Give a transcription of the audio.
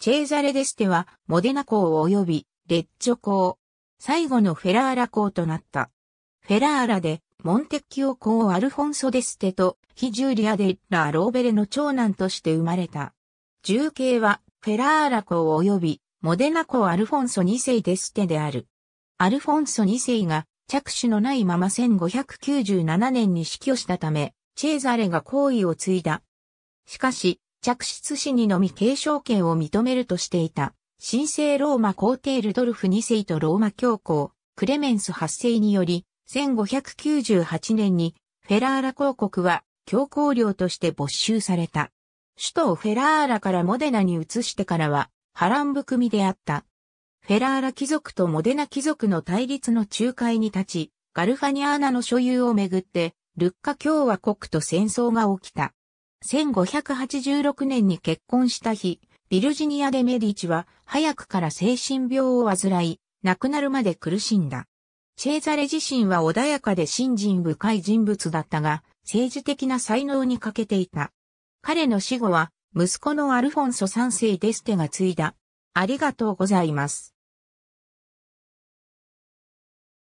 チェーザレデステは、モデナ港及び、レッジョ港。最後のフェラーラ港となった。フェラーラで、モンテッキオ公アルフォンソ・デステと、ヒジュリア・デッラ・ローベレの長男として生まれた。重慶は、フェラーラ公及び、モデナ公アルフォンソ2世デステである。アルフォンソ2世が、着手のないまま1597年に死去したため、チェーザレが皇位を継いだ。しかし、着出死にのみ継承権を認めるとしていた、神聖ローマ皇帝ルドルフ2世とローマ教皇、クレメンス8世により、1598年にフェラーラ公国は教皇領として没収された。首都をフェラーラからモデナに移してからは波乱含みであった。フェラーラ貴族とモデナ貴族の対立の仲介に立ち、ガルファニアーナの所有をめぐって、ルッカ共和国と戦争が起きた。1586年に結婚した日、ビルジニアでメディチは早くから精神病を患い、亡くなるまで苦しんだ。チェーザレ自身は穏やかで信心深い人物だったが、政治的な才能に欠けていた。彼の死後は、息子のアルフォンソ3世デステが継いだ。ありがとうございます。